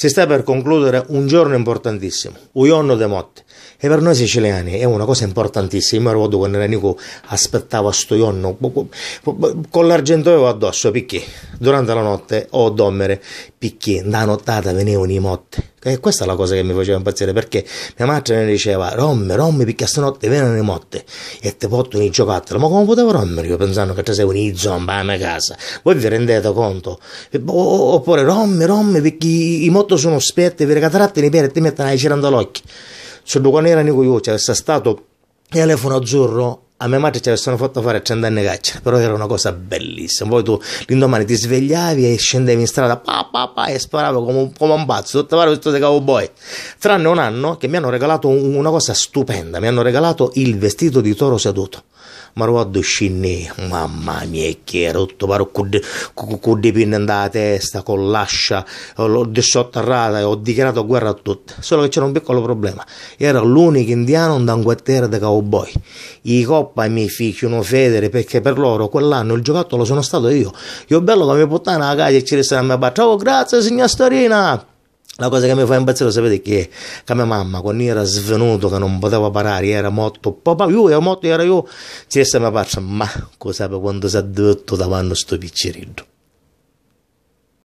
Si sta per concludere un giorno importantissimo, Uionno de Motte. E per noi siciliani è una cosa importantissima. Io mi ricordo quando Nico aspettava sto Uionno con l'argentoio addosso, picchi. Durante la notte, o oh, picchi, da nottata venivano i motte. E questa è la cosa che mi faceva impazzire perché mia madre mi diceva rommi, rommi perché stanotte vengono le motte e te portano i giocattoli. Ma come potevo rompere io pensando che te sei un zomba a mia casa? Voi vi rendete conto? Oppure rommi, rommi perché i motto sono spette, vi ricataratti nei piedi e ti mettono ai cirandolocchi. Sul quando erano io, c'era stato telefono azzurro a mia madre ci avessero fatto fare 100 anni carcere, però era una cosa bellissima. Poi tu l'indomani ti svegliavi e scendevi in strada pa, pa, pa, e sparavo come un, come un pazzo, tutto pare questo cowboy. Tranne un anno che mi hanno regalato una cosa stupenda, mi hanno regalato il vestito di toro seduto Maruaddo scinni, mamma mia che rotto, paro con di pinne andata testa, con l'ascia, l'ho dissotterrata e ho dichiarato guerra a tutti, solo che c'era un piccolo problema, era l'unico indiano da un quartiere da cowboy, i coppa mi ficchiano federe perché per loro quell'anno il giocattolo sono stato io, io bello che mi portano a casa e ci restano a me, ciao oh, grazie signor Storina! La cosa che mi fa impazzire, sapete che, che mia mamma, quando era svenuto, che non poteva parare, era morto, papà, io ero morto, ero io, si è mia faccia, ma cosa per quando si è detto davanti a sto piccirillo?